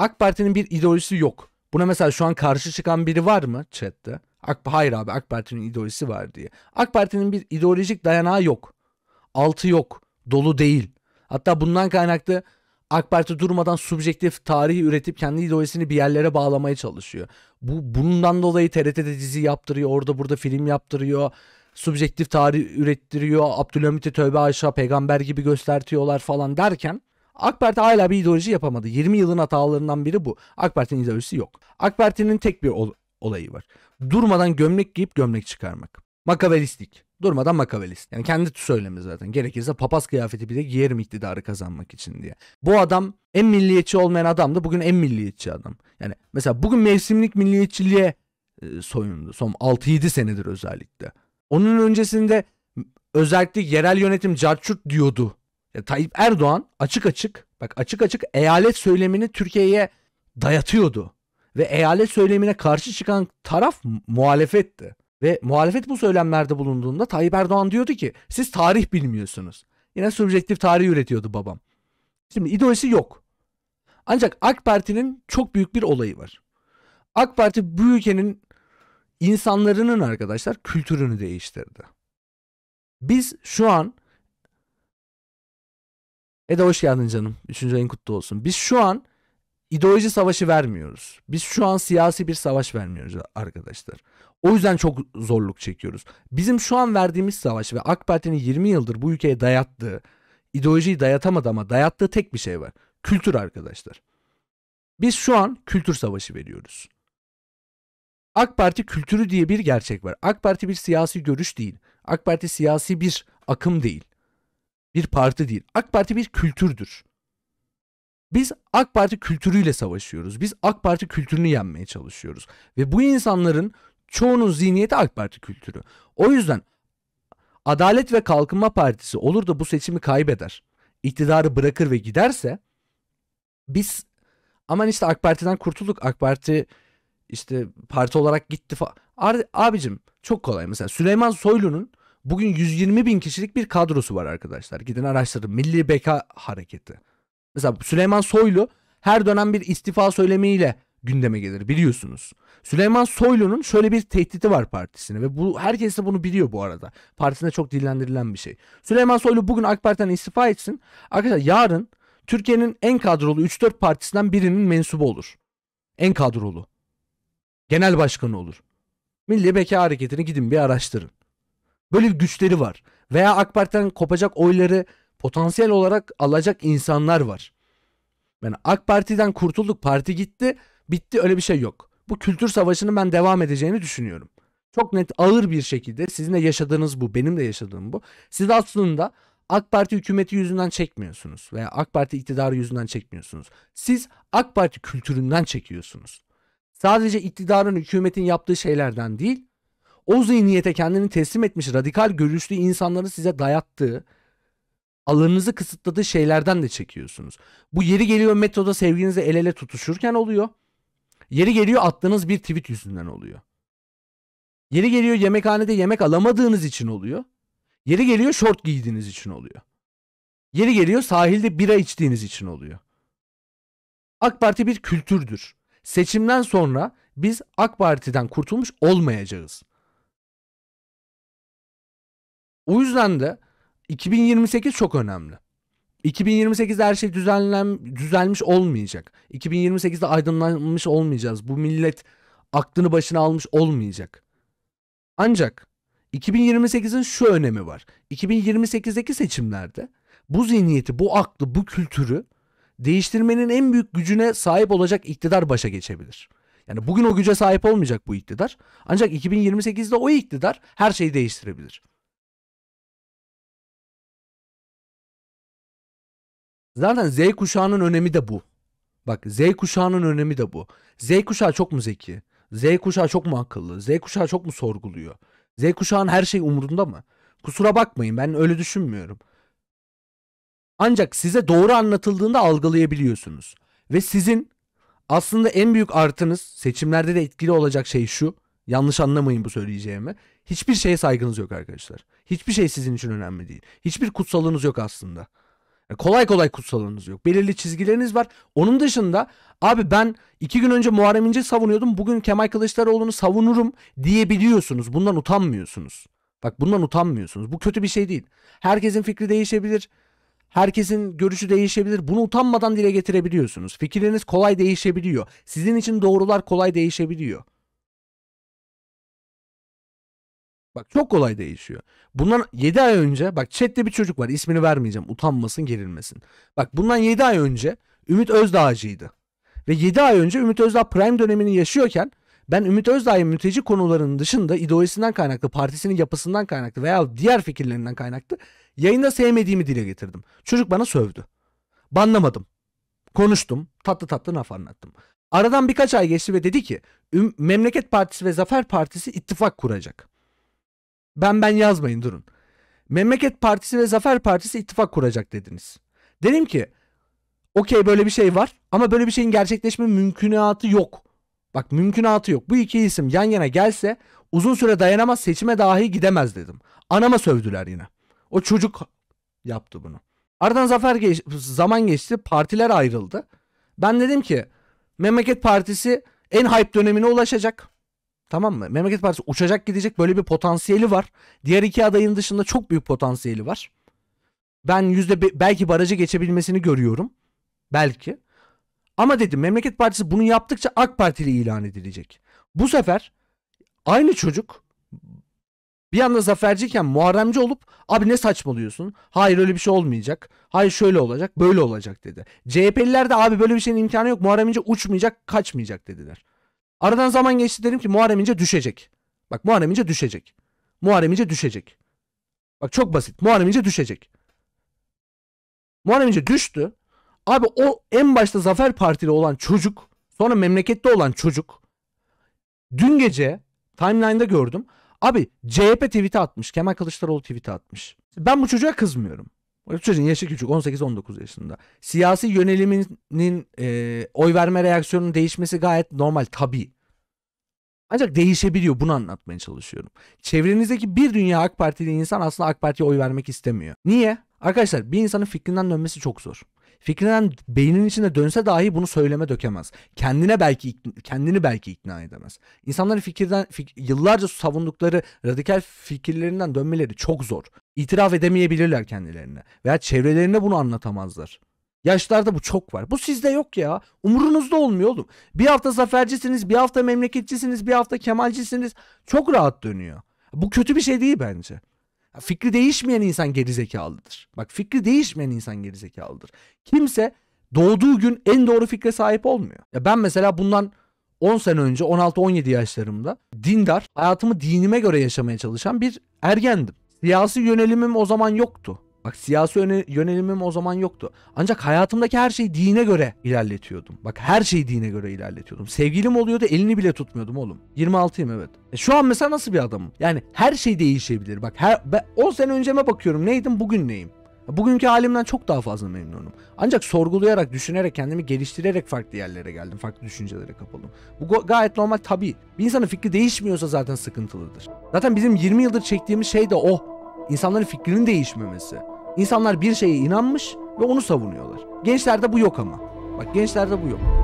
AK Parti'nin bir ideolojisi yok. Buna mesela şu an karşı çıkan biri var mı chatte? AK, hayır abi AK Parti'nin ideolojisi var diye. AK Parti'nin bir ideolojik dayanağı yok. Altı yok. Dolu değil. Hatta bundan kaynaklı AK Parti durmadan subjektif tarihi üretip kendi ideolojisini bir yerlere bağlamaya çalışıyor. Bu bundan dolayı TRT'de dizi yaptırıyor, orada burada film yaptırıyor. Subjektif tarih ürettiriyor. Abdülhamit'i tövbe Ayşe, peygamber gibi göstertiyorlar falan derken AK Parti hala bir ideoloji yapamadı. 20 yılın hatalarından biri bu. AK Parti'nin ideolojisi yok. AK Parti'nin tek bir ol- olayı var. Durmadan gömlek giyip gömlek çıkarmak. Makavelistik. Durmadan makavelist. Yani kendi söylemi zaten. Gerekirse papaz kıyafeti bile giyerim iktidarı kazanmak için diye. Bu adam en milliyetçi olmayan adamdı. bugün en milliyetçi adam. Yani mesela bugün mevsimlik milliyetçiliğe e, soyundu. Son 6-7 senedir özellikle. Onun öncesinde özellikle yerel yönetim carçurt diyordu yani e, Tayyip Erdoğan açık açık bak açık açık eyalet söylemini Türkiye'ye dayatıyordu. Ve eyalet söylemine karşı çıkan taraf muhalefetti. Ve muhalefet bu söylemlerde bulunduğunda Tayyip Erdoğan diyordu ki siz tarih bilmiyorsunuz. Yine subjektif tarih üretiyordu babam. Şimdi ideolojisi yok. Ancak AK Parti'nin çok büyük bir olayı var. AK Parti bu ülkenin insanların arkadaşlar kültürünü değiştirdi. Biz şu an Eda hoş geldin canım. Üçüncü ayın kutlu olsun. Biz şu an ideoloji savaşı vermiyoruz. Biz şu an siyasi bir savaş vermiyoruz arkadaşlar. O yüzden çok zorluk çekiyoruz. Bizim şu an verdiğimiz savaş ve AK Parti'nin 20 yıldır bu ülkeye dayattığı, ideolojiyi dayatamadı ama dayattığı tek bir şey var. Kültür arkadaşlar. Biz şu an kültür savaşı veriyoruz. AK Parti kültürü diye bir gerçek var. AK Parti bir siyasi görüş değil. AK Parti siyasi bir akım değil bir parti değil. AK Parti bir kültürdür. Biz AK Parti kültürüyle savaşıyoruz. Biz AK Parti kültürünü yenmeye çalışıyoruz. Ve bu insanların çoğunun zihniyeti AK Parti kültürü. O yüzden Adalet ve Kalkınma Partisi olur da bu seçimi kaybeder. İktidarı bırakır ve giderse biz aman işte AK Parti'den kurtulduk. AK Parti işte parti olarak gitti falan. Abicim çok kolay mesela Süleyman Soylu'nun Bugün 120 bin kişilik bir kadrosu var arkadaşlar. Gidin araştırın. Milli Beka Hareketi. Mesela Süleyman Soylu her dönem bir istifa söylemiyle gündeme gelir biliyorsunuz. Süleyman Soylu'nun şöyle bir tehdidi var partisine ve bu herkes de bunu biliyor bu arada. Partisinde çok dillendirilen bir şey. Süleyman Soylu bugün AK Parti'den istifa etsin. Arkadaşlar yarın Türkiye'nin en kadrolu 3-4 partisinden birinin mensubu olur. En kadrolu. Genel başkanı olur. Milli Beka Hareketi'ni gidin bir araştırın. Böyle bir güçleri var. Veya AK Parti'den kopacak oyları potansiyel olarak alacak insanlar var. Yani AK Parti'den kurtulduk, parti gitti, bitti öyle bir şey yok. Bu kültür savaşının ben devam edeceğini düşünüyorum. Çok net ağır bir şekilde sizin de yaşadığınız bu, benim de yaşadığım bu. Siz aslında AK Parti hükümeti yüzünden çekmiyorsunuz veya AK Parti iktidarı yüzünden çekmiyorsunuz. Siz AK Parti kültüründen çekiyorsunuz. Sadece iktidarın, hükümetin yaptığı şeylerden değil, o zihniyete kendini teslim etmiş radikal görüşlü insanların size dayattığı alanınızı kısıtladığı şeylerden de çekiyorsunuz. Bu yeri geliyor metroda sevginizle el ele tutuşurken oluyor. Yeri geliyor attığınız bir tweet yüzünden oluyor. Yeri geliyor yemekhanede yemek alamadığınız için oluyor. Yeri geliyor şort giydiğiniz için oluyor. Yeri geliyor sahilde bira içtiğiniz için oluyor. AK Parti bir kültürdür. Seçimden sonra biz AK Parti'den kurtulmuş olmayacağız. O yüzden de 2028 çok önemli. 2028'de her şey düzenlen, düzelmiş olmayacak. 2028'de aydınlanmış olmayacağız. Bu millet aklını başına almış olmayacak. Ancak 2028'in şu önemi var. 2028'deki seçimlerde bu zihniyeti, bu aklı, bu kültürü değiştirmenin en büyük gücüne sahip olacak iktidar başa geçebilir. Yani bugün o güce sahip olmayacak bu iktidar. Ancak 2028'de o iktidar her şeyi değiştirebilir. Zaten Z kuşağının önemi de bu. Bak Z kuşağının önemi de bu. Z kuşağı çok mu zeki? Z kuşağı çok mu akıllı? Z kuşağı çok mu sorguluyor? Z kuşağın her şey umurunda mı? Kusura bakmayın ben öyle düşünmüyorum. Ancak size doğru anlatıldığında algılayabiliyorsunuz. Ve sizin aslında en büyük artınız seçimlerde de etkili olacak şey şu. Yanlış anlamayın bu söyleyeceğimi. Hiçbir şeye saygınız yok arkadaşlar. Hiçbir şey sizin için önemli değil. Hiçbir kutsalınız yok aslında. E, kolay kolay kutsalınız yok. Belirli çizgileriniz var. Onun dışında abi ben iki gün önce Muharrem İnce savunuyordum. Bugün Kemal Kılıçdaroğlu'nu savunurum diyebiliyorsunuz. Bundan utanmıyorsunuz. Bak bundan utanmıyorsunuz. Bu kötü bir şey değil. Herkesin fikri değişebilir. Herkesin görüşü değişebilir. Bunu utanmadan dile getirebiliyorsunuz. Fikirleriniz kolay değişebiliyor. Sizin için doğrular kolay değişebiliyor. Bak çok kolay değişiyor. Bundan 7 ay önce bak chatte bir çocuk var ismini vermeyeceğim utanmasın gerilmesin. Bak bundan 7 ay önce Ümit Özdağcı'ydı. Ve 7 ay önce Ümit Özdağ prime dönemini yaşıyorken ben Ümit Özdağ'ın mülteci konularının dışında ideolojisinden kaynaklı, partisinin yapısından kaynaklı veya diğer fikirlerinden kaynaklı yayında sevmediğimi dile getirdim. Çocuk bana sövdü. Banlamadım. Konuştum. Tatlı tatlı laf anlattım. Aradan birkaç ay geçti ve dedi ki Memleket Partisi ve Zafer Partisi ittifak kuracak. Ben ben yazmayın durun. Memleket Partisi ve Zafer Partisi ittifak kuracak dediniz. Dedim ki okey böyle bir şey var ama böyle bir şeyin gerçekleşme mümkünatı yok. Bak mümkünatı yok. Bu iki isim yan yana gelse uzun süre dayanamaz seçime dahi gidemez dedim. Anama sövdüler yine. O çocuk yaptı bunu. Aradan zafer geç, zaman geçti. Partiler ayrıldı. Ben dedim ki Memleket Partisi en hype dönemine ulaşacak. Tamam mı? Memleket Partisi uçacak gidecek böyle bir potansiyeli var. Diğer iki adayın dışında çok büyük potansiyeli var. Ben yüzde belki barajı geçebilmesini görüyorum. Belki. Ama dedim Memleket Partisi bunu yaptıkça AK Partili ilan edilecek. Bu sefer aynı çocuk bir anda zaferciyken Muharremci olup abi ne saçmalıyorsun? Hayır öyle bir şey olmayacak. Hayır şöyle olacak böyle olacak dedi. CHP'liler de abi böyle bir şeyin imkanı yok. Muharrem uçmayacak kaçmayacak dediler. Aradan zaman geçti dedim ki Muharrem İnce düşecek. Bak Muharrem İnce düşecek. Muharrem İnce düşecek. Bak çok basit. Muharrem İnce düşecek. Muharrem İnce düştü. Abi o en başta Zafer Partili olan çocuk sonra memlekette olan çocuk dün gece timeline'da gördüm. Abi CHP tweet'i atmış. Kemal Kılıçdaroğlu tweet'i atmış. Ben bu çocuğa kızmıyorum. Çocuğun yaşı küçük 18-19 yaşında. Siyasi yöneliminin e, oy verme reaksiyonunun değişmesi gayet normal tabii. Ancak değişebiliyor bunu anlatmaya çalışıyorum. Çevrenizdeki bir dünya AK Partili insan aslında AK Parti'ye oy vermek istemiyor. Niye? Arkadaşlar bir insanın fikrinden dönmesi çok zor fikrinden beyninin içinde dönse dahi bunu söyleme dökemez. Kendine belki kendini belki ikna edemez. İnsanların fikirden fik, yıllarca savundukları radikal fikirlerinden dönmeleri çok zor. İtiraf edemeyebilirler kendilerine veya çevrelerine bunu anlatamazlar. Yaşlarda bu çok var. Bu sizde yok ya. Umurunuzda olmuyor oğlum. Bir hafta zafercisiniz, bir hafta memleketçisiniz, bir hafta kemalcisiniz. Çok rahat dönüyor. Bu kötü bir şey değil bence fikri değişmeyen insan gerizekalıdır. Bak fikri değişmeyen insan gerizekalıdır. Kimse doğduğu gün en doğru fikre sahip olmuyor. Ya ben mesela bundan 10 sene önce 16-17 yaşlarımda dindar, hayatımı dinime göre yaşamaya çalışan bir ergendim. Siyasi yönelimim o zaman yoktu. Bak siyasi yönelimim o zaman yoktu. Ancak hayatımdaki her şeyi dine göre ilerletiyordum. Bak her şeyi dine göre ilerletiyordum. Sevgilim oluyordu elini bile tutmuyordum oğlum. 26'yım evet. E şu an mesela nasıl bir adamım? Yani her şey değişebilir. Bak her, ben 10 sene önceme bakıyorum neydim bugün neyim? Bugünkü halimden çok daha fazla memnunum. Ancak sorgulayarak, düşünerek, kendimi geliştirerek farklı yerlere geldim. Farklı düşüncelere kapıldım. Bu gayet normal tabii. Bir insanın fikri değişmiyorsa zaten sıkıntılıdır. Zaten bizim 20 yıldır çektiğimiz şey de o. İnsanların fikrinin değişmemesi. İnsanlar bir şeye inanmış ve onu savunuyorlar. Gençlerde bu yok ama. Bak gençlerde bu yok.